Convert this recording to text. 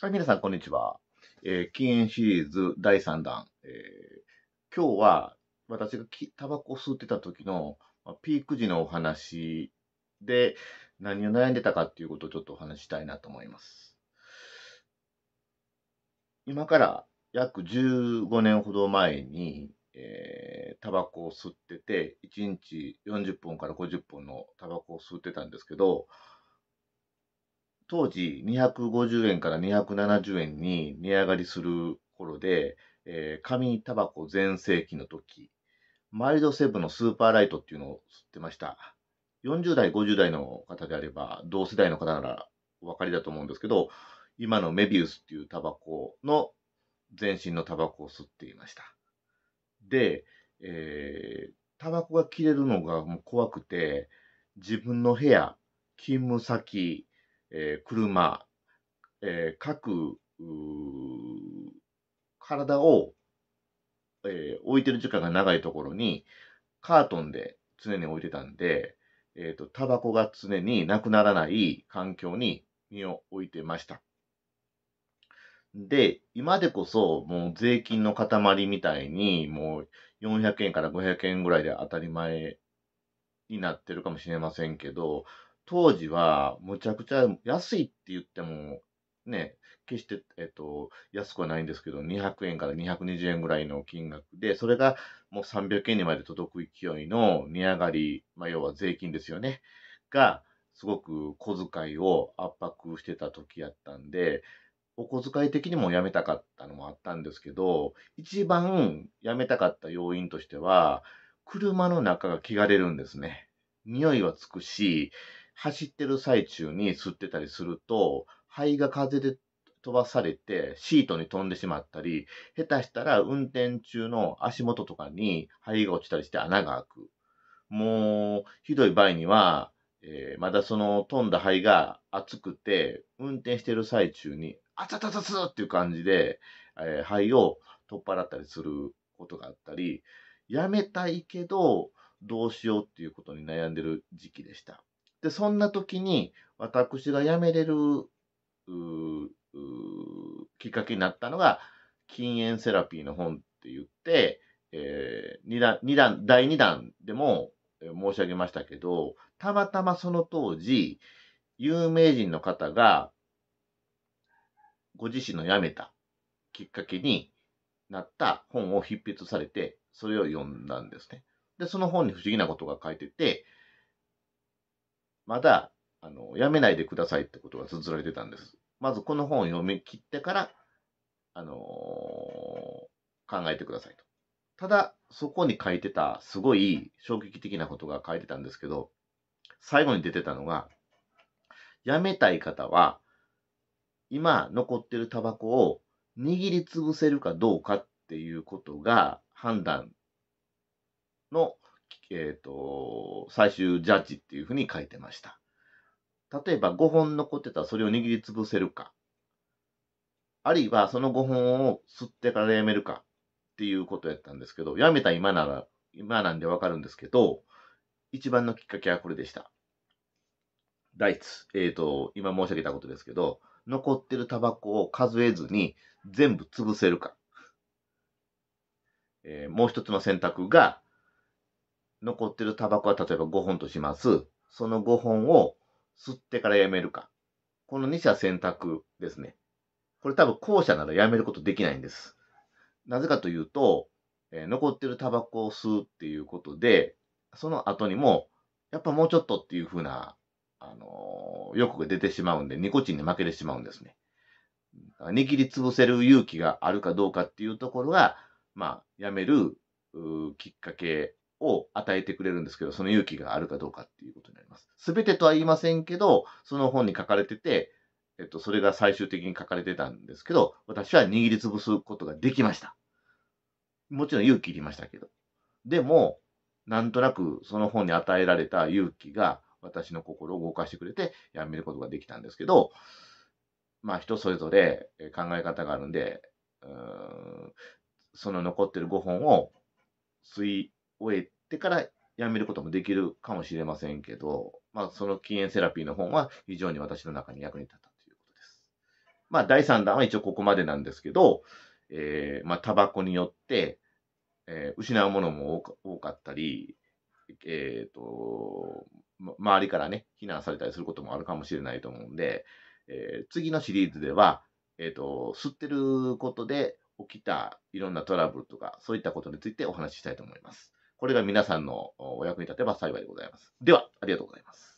はい、皆さん、こんにちは。えー、禁煙シリーズ第3弾。えー、今日は、私がタバコを吸ってた時の、まあ、ピーク時のお話で、何を悩んでたかっていうことをちょっとお話したいなと思います。今から約15年ほど前に、えー、タバコを吸ってて、1日40本から50本のタバコを吸ってたんですけど、当時250円から270円に値上がりする頃で、えー、紙タバコ全盛期の時、マイルドセブンのスーパーライトっていうのを吸ってました。40代、50代の方であれば、同世代の方ならお分かりだと思うんですけど、今のメビウスっていうタバコの全身のタバコを吸っていました。で、えー、タバコが切れるのがもう怖くて、自分の部屋、勤務先、えー、車、えー、各、体を、えー、置いてる時間が長いところに、カートンで常に置いてたんで、えっ、ー、と、タバコが常になくならない環境に身を置いてました。で、今でこそもう税金の塊みたいに、もう400円から500円ぐらいで当たり前になってるかもしれませんけど、当時は、むちゃくちゃ安いって言っても、ね、決して、えっと、安くはないんですけど、200円から220円ぐらいの金額で、それがもう300円にまで届く勢いの値上がり、まあ、要は税金ですよね、が、すごく小遣いを圧迫してた時やったんで、お小遣い的にもやめたかったのもあったんですけど、一番やめたかった要因としては、車の中が汚れるんですね。匂いはつくし、走ってる最中に吸ってたりすると、肺が風で飛ばされて、シートに飛んでしまったり、下手したら運転中の足元とかに肺が落ちたりして穴が開く。もう、ひどい場合には、えー、まだその飛んだ肺が熱くて、運転してる最中に、あたたたつっていう感じで、えー、肺を取っ払ったりすることがあったり、やめたいけど、どうしようっていうことに悩んでる時期でした。で、そんな時に、私が辞めれる、きっかけになったのが、禁煙セラピーの本って言って、えー、2段、2段、第2弾でも申し上げましたけど、たまたまその当時、有名人の方が、ご自身の辞めたきっかけになった本を筆筆されて、それを読んだんですね。で、その本に不思議なことが書いてて、まだ、あの、やめないでくださいってことが綴られてたんです。まずこの本を読み切ってから、あのー、考えてくださいと。ただ、そこに書いてた、すごい衝撃的なことが書いてたんですけど、最後に出てたのが、やめたい方は、今残ってるタバコを握りつぶせるかどうかっていうことが判断のえっ、ー、と、最終ジャッジっていうふうに書いてました。例えば5本残ってたらそれを握りつぶせるか、あるいはその5本を吸ってからやめるかっていうことやったんですけど、やめた今なら、今なんでわかるんですけど、一番のきっかけはこれでした。第一、えっ、ー、と、今申し上げたことですけど、残ってるタバコを数えずに全部潰せるか。えー、もう一つの選択が、残ってるタバコは例えば5本とします。その5本を吸ってからやめるか。この2者選択ですね。これ多分後者ならやめることできないんです。なぜかというと、えー、残ってるタバコを吸うっていうことで、その後にも、やっぱもうちょっとっていうふうな、あのー、欲が出てしまうんで、ニコチンに負けてしまうんですね。握りつぶせる勇気があるかどうかっていうところが、まあ、やめるきっかけを与えてくれるんですけど、その勇気があるかどうかっていうことになります。すべてとは言いませんけど、その本に書かれてて、えっと、それが最終的に書かれてたんですけど、私は握りつぶすことができました。もちろん勇気いりましたけど。でも、なんとなくその本に与えられた勇気が私の心を動かしてくれてやめることができたんですけど、まあ人それぞれ考え方があるんで、うんその残ってる5本を吸い終えてからやめることもできるかもしれませんけど、まあ、その禁煙セラピーの本は非常に私の中に役に立ったということです。まあ、第3弾は一応ここまでなんですけど、えー、まあ、タバコによって、えー、失うものも多かったり、えっ、ー、と、周りからね、非難されたりすることもあるかもしれないと思うんで、えー、次のシリーズでは、えっ、ー、と、吸ってることで起きたいろんなトラブルとか、そういったことについてお話ししたいと思います。これが皆さんのお役に立てば幸いでございます。では、ありがとうございます。